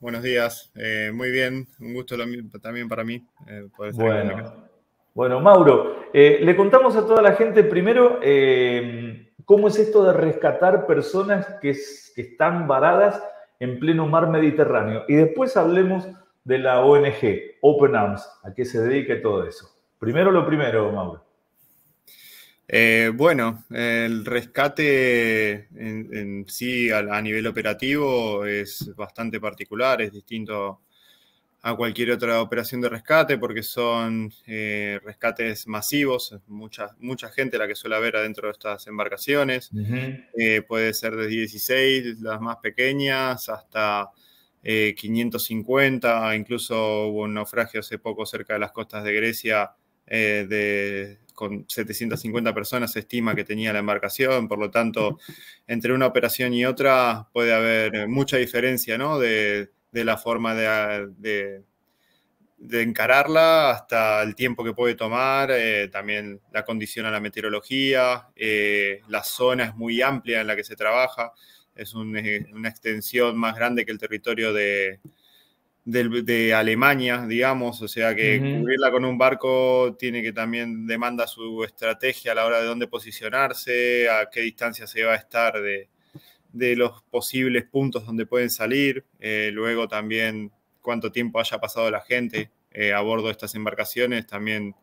buenos días. Eh, muy bien, un gusto también para mí eh, bueno. Bueno, Mauro, eh, le contamos a toda la gente primero em, cómo es esto de rescatar personas que, que, están varadas en pleno mar Mediterráneo y después hablemos de la ONG, Open Arms, a qué se dedica todo eso. Primero lo primero, Mauro. Eh, bueno, el rescate en, sí a, nivel operativo es bastante particular, es distinto a cualquier otra operación de rescate porque son eh, rescates masivos, mucha, mucha gente la que suele haber adentro de estas embarcaciones, eh, puede ser de 16, las más pequeñas, hasta 550, incluso hubo un naufragio hace poco cerca de las costas de Grecia de con 750 personas se estima que tenía la embarcación, por lo tanto, entre una operación y otra puede haber mucha diferencia ¿no? de, la forma de, encararla hasta el tiempo que puede tomar, eh, también la condición a la meteorología, eh, la zona es muy amplia en la que se trabaja, es eh, una extensión más grande que el territorio de, de, Alemania, digamos, o sea que cubrirla con un barco tiene que también demanda su estrategia a la hora de dónde posicionarse, a qué distancia se va a estar de, los posibles puntos donde pueden salir, eh, luego también cuánto tiempo haya pasado la gente eh, a bordo de estas embarcaciones, también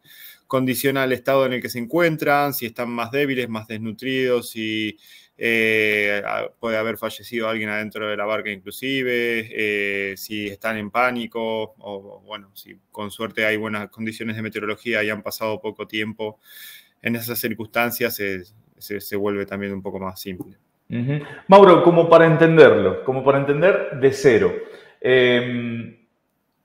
condiciona el estado en el que se encuentran, si están más débiles, más desnutridos, si eh, puede haber fallecido alguien adentro de la barca inclusive, eh, si están en pánico o bueno, si con suerte hay buenas condiciones de meteorología y han pasado poco tiempo, en esas circunstancias se, vuelve también un poco más simple. Mauro, como para entenderlo, como para entender de cero, em,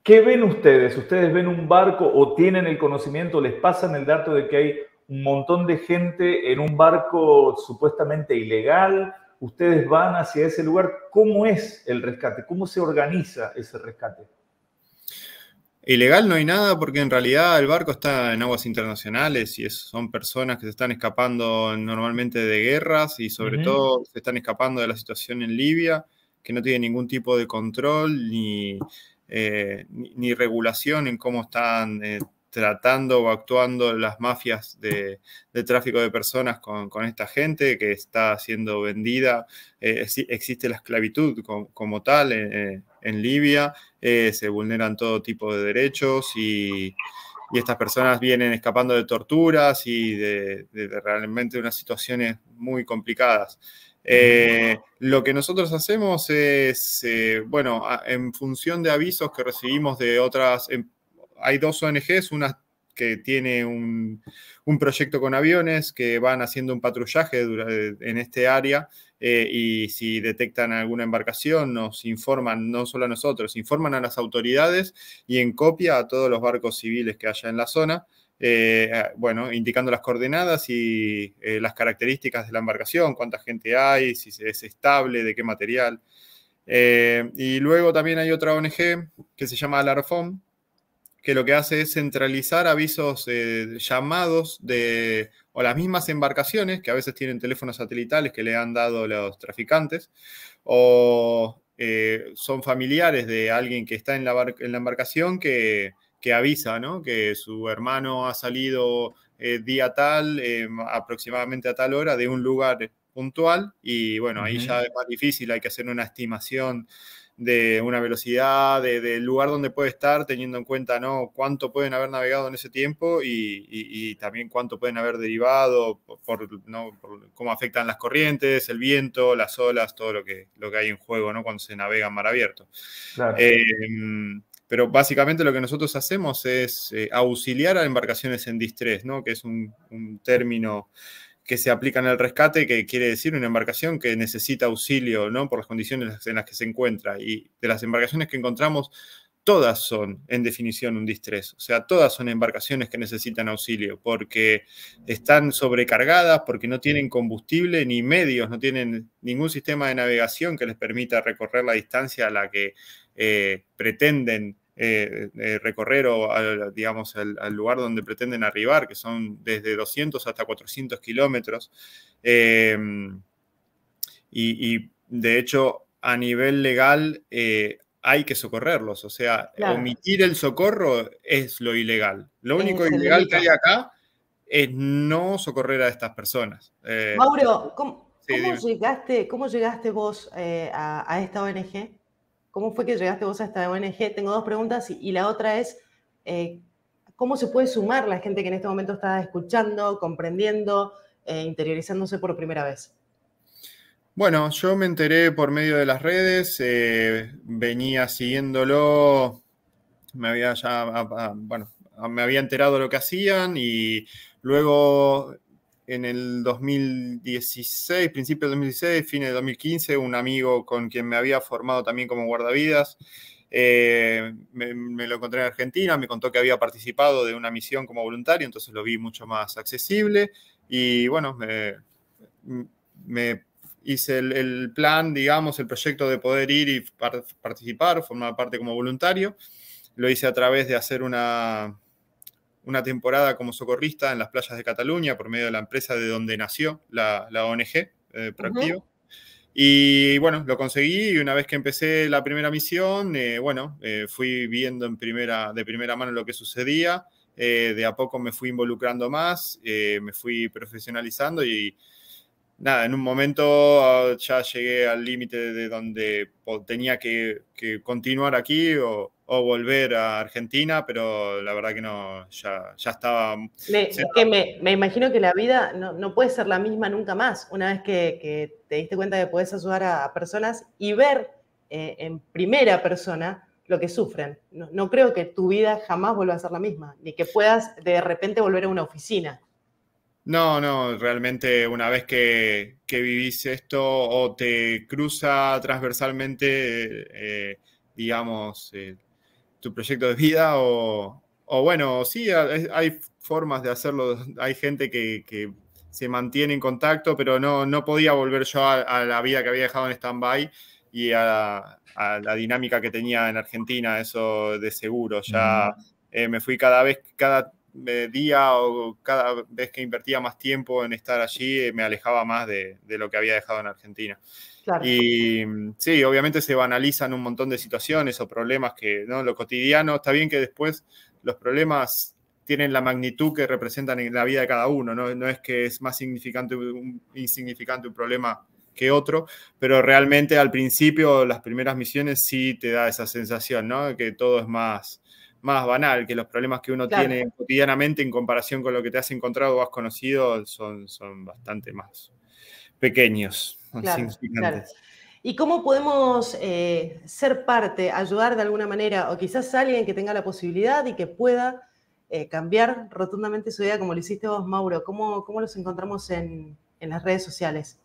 ¿qué ven ustedes? ¿Ustedes ven un barco o tienen el conocimiento, les pasan el dato de que hay un montón de gente en un barco supuestamente ilegal, ustedes van hacia ese lugar, ¿cómo es el rescate? ¿Cómo se organiza ese rescate? Ilegal no hay nada porque en realidad el barco está en aguas internacionales y son personas que se están escapando normalmente de guerras y sobre todo se están escapando de la situación en Libia, que no tiene ningún tipo de control ni, eh, ni, regulación en cómo están eh, tratando o actuando las mafias de, tráfico de personas con, esta gente que está siendo vendida. Eh, existe la esclavitud como, tal eh, eh, en, Libia, se vulneran todo tipo de derechos y, estas personas vienen escapando de torturas y de, realmente unas situaciones muy complicadas. lo que nosotros hacemos es, bueno, en función de avisos que recibimos de otras empresas, hay dos ONGs, una que tiene un, proyecto con aviones que van haciendo un patrullaje en este área eh, y si detectan alguna embarcación nos informan, no solo a nosotros, informan a las autoridades y en copia a todos los barcos civiles que haya en la zona. Eh, bueno, indicando las coordenadas y eh, las características de la embarcación, cuánta gente hay, si es estable, de qué material. y luego también hay otra ONG que se llama Alarfon, que lo que hace es centralizar avisos, eh, llamados de, o las mismas embarcaciones, que a veces tienen teléfonos satelitales que le han dado los traficantes, o eh, son familiares de alguien que está en la, en la embarcación que, avisa, Que su hermano ha salido eh, día tal, aproximadamente a tal hora, de un lugar puntual, y bueno, ahí ya es más difícil, hay que hacer una estimación de una velocidad, del lugar donde puede estar, teniendo en cuenta ¿no? cuánto pueden haber navegado en ese tiempo y, también cuánto pueden haber derivado, por, cómo afectan las corrientes, el viento, las olas, todo lo que, lo que hay en juego ¿no? cuando se navega en mar abierto. Em, pero básicamente lo que nosotros hacemos es eh, auxiliar a embarcaciones en distress, ¿no? que es un término que se aplican al rescate, que quiere decir una embarcación que necesita auxilio, ¿no? Por las condiciones en las que se encuentra. Y de las embarcaciones que encontramos, todas son, en definición, un distrés. O sea, todas son embarcaciones que necesitan auxilio, porque están sobrecargadas, porque no tienen combustible ni medios, no tienen ningún sistema de navegación que les permita recorrer la distancia a la que eh, pretenden eh, eh, recorrer o, digamos, al, lugar donde pretenden arribar, que son desde 200 hasta 400 kilómetros. Em, y, de hecho, a nivel legal eh, hay que socorrerlos, o sea, omitir el socorro es lo ilegal. Lo único ilegal que hay acá es no socorrer a estas personas. Mauro, ¿cómo, llegaste, vos a esta ONG? ¿Cómo fue que llegaste vos a esta ONG? Tengo dos preguntas y, la otra es, eh, ¿cómo se puede sumar la gente que en este momento está escuchando, comprendiendo, eh, interiorizándose por primera vez? Bueno, yo me enteré por medio de las redes, eh, venía siguiéndolo, me había ya, bueno, me había enterado lo que hacían y luego en el 2016, principio de 2016, fin de 2015, un amigo con quien me había formado también como guardavidas, eh, me, lo encontré en Argentina, me contó que había participado de una misión como voluntario, entonces lo vi mucho más accesible y bueno, me, hice el, plan, digamos, el proyecto de poder ir y participar, formar parte como voluntario. Lo hice a través de hacer una, una temporada como socorrista en las playas de Cataluña por medio de la empresa de donde nació la, ONG eh, Proactivo. Y bueno, lo conseguí y una vez que empecé la primera misión, eh, bueno, eh, fui viendo en primera, de primera mano lo que sucedía, de a poco me fui involucrando más, me fui profesionalizando y nada, en un momento ah, ya llegué al límite de donde tenía que, que, continuar aquí o, o volver a Argentina, pero la verdad que no, ya, estaba... Me, que me, imagino que la vida no, puede ser la misma nunca más, una vez que, te diste cuenta que puedes ayudar a, personas y ver eh, en primera persona lo que sufren. No, creo que tu vida jamás vuelva a ser la misma, ni que puedas de repente volver a una oficina. No, no, realmente una vez que, vivís esto o te cruza transversalmente, eh, digamos, eh, tu proyecto de vida o, bueno, sí, hay, formas de hacerlo, hay gente que, se mantiene en contacto, pero no, no podía volver yo a, la vida que había dejado en stand-by y a, la dinámica que tenía en Argentina, eso de seguro, ya mm. eh, me fui cada vez, cada día o cada vez que invertía más tiempo en estar allí, eh, me alejaba más de, lo que había dejado en Argentina. Y sí, obviamente se banalizan un montón de situaciones o problemas que, ¿no? Lo cotidiano, está bien que después los problemas tienen la magnitud que representan en la vida de cada uno, no, no es que es más significante insignificante un problema que otro, pero realmente al principio, las primeras misiones sí te da esa sensación, ¿no? Que todo es más más banal, que los problemas que uno tiene cotidianamente en comparación con lo que te has encontrado o has conocido son, son bastante más pequeños, ¿Y cómo podemos eh, ser parte, ayudar de alguna manera, o quizás alguien que tenga la posibilidad y que pueda eh, cambiar rotundamente su vida como lo hiciste vos, Mauro? ¿Cómo, cómo los encontramos en, en las redes sociales?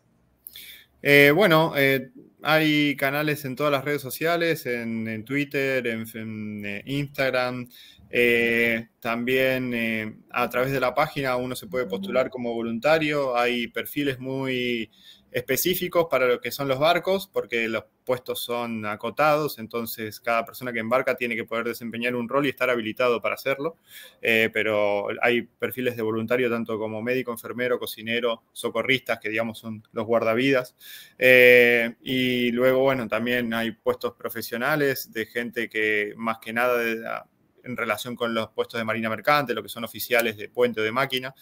Eh, bueno, eh, hay canales en todas las redes sociales, en, Twitter, en, eh, Instagram. también a través de la página uno se puede postular como voluntario. Hay perfiles muy específicos para lo que son los barcos, porque los puestos son acotados, entonces cada persona que embarca tiene que poder desempeñar un rol y estar habilitado para hacerlo, eh, pero hay perfiles de voluntario tanto como médico, enfermero, cocinero, socorristas, que digamos son los guardavidas, eh, y luego, bueno, también hay puestos profesionales de gente que más que nada... en relación con los puestos de marina mercante, lo que son oficiales de puente o de máquina.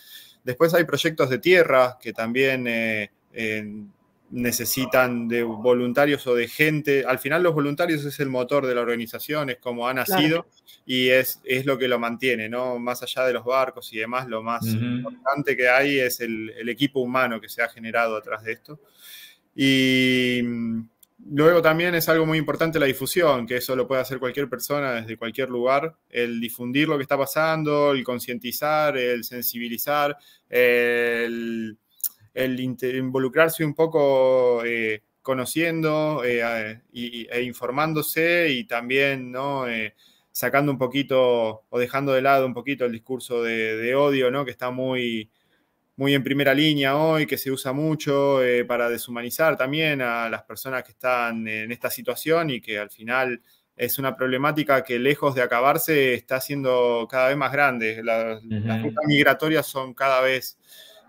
Después hay proyectos de tierra que también eh, eh, necesitan de voluntarios o de gente. Al final los voluntarios es el motor de la organización, es como ha nacido y es, es, lo que lo mantiene, ¿no? Más allá de los barcos y demás, lo más importante que hay es el, el, equipo humano que se ha generado atrás de esto. Y mm, luego también es algo muy importante la difusión, que eso lo puede hacer cualquier persona desde cualquier lugar, el difundir lo que está pasando, el concientizar, el sensibilizar, el el involucrarse un poco eh, conociendo eh, e informándose y también ¿no? Eh, sacando un poquito o dejando de lado un poquito el discurso de, odio ¿no? que está muy, muy en primera línea hoy, que se usa mucho para deshumanizar también a las personas que están en esta situación y que al final es una problemática que lejos de acabarse está siendo cada vez más grande. Las rutas migratorias son cada vez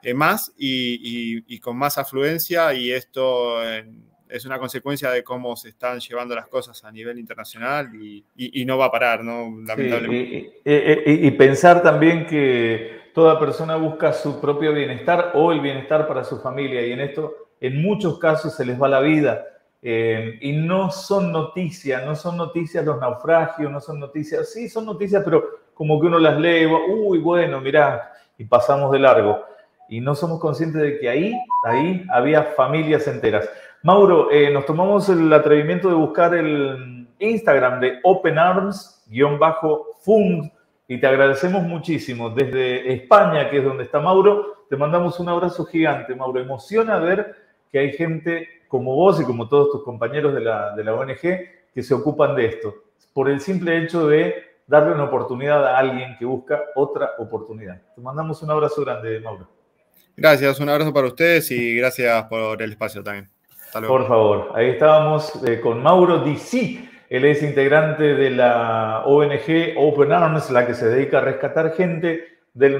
eh, más y, con más afluencia y esto eh, es una consecuencia de cómo se están llevando las cosas a nivel internacional y, no va a parar, ¿no? Lamentablemente. y pensar también que toda persona busca su propio bienestar o el bienestar para su familia y en esto en muchos casos se les va la vida. Eh, y no son noticias, no son noticias los naufragios, no son noticias, sí son noticias, pero como que uno las lee, uy, bueno, mirá, y pasamos de largo y no somos conscientes de que ahí, ahí había familias enteras. Mauro, eh, nos tomamos el atrevimiento de buscar el Instagram de Open Arms-Fund y te agradecemos muchísimo. Desde España, que es donde está Mauro, te mandamos un abrazo gigante, Mauro. Emociona ver que hay gente como vos y como todos tus compañeros de la ONG que se ocupan de esto, por el simple hecho de darle una oportunidad a alguien que busca otra oportunidad. Te mandamos un abrazo grande, Mauro. Gracias, un abrazo para ustedes y gracias por el espacio también. Por favor, ahí estábamos eh, con Mauro Dici. Él es integrante de la ONG Open Arms, la que se dedica a rescatar gente del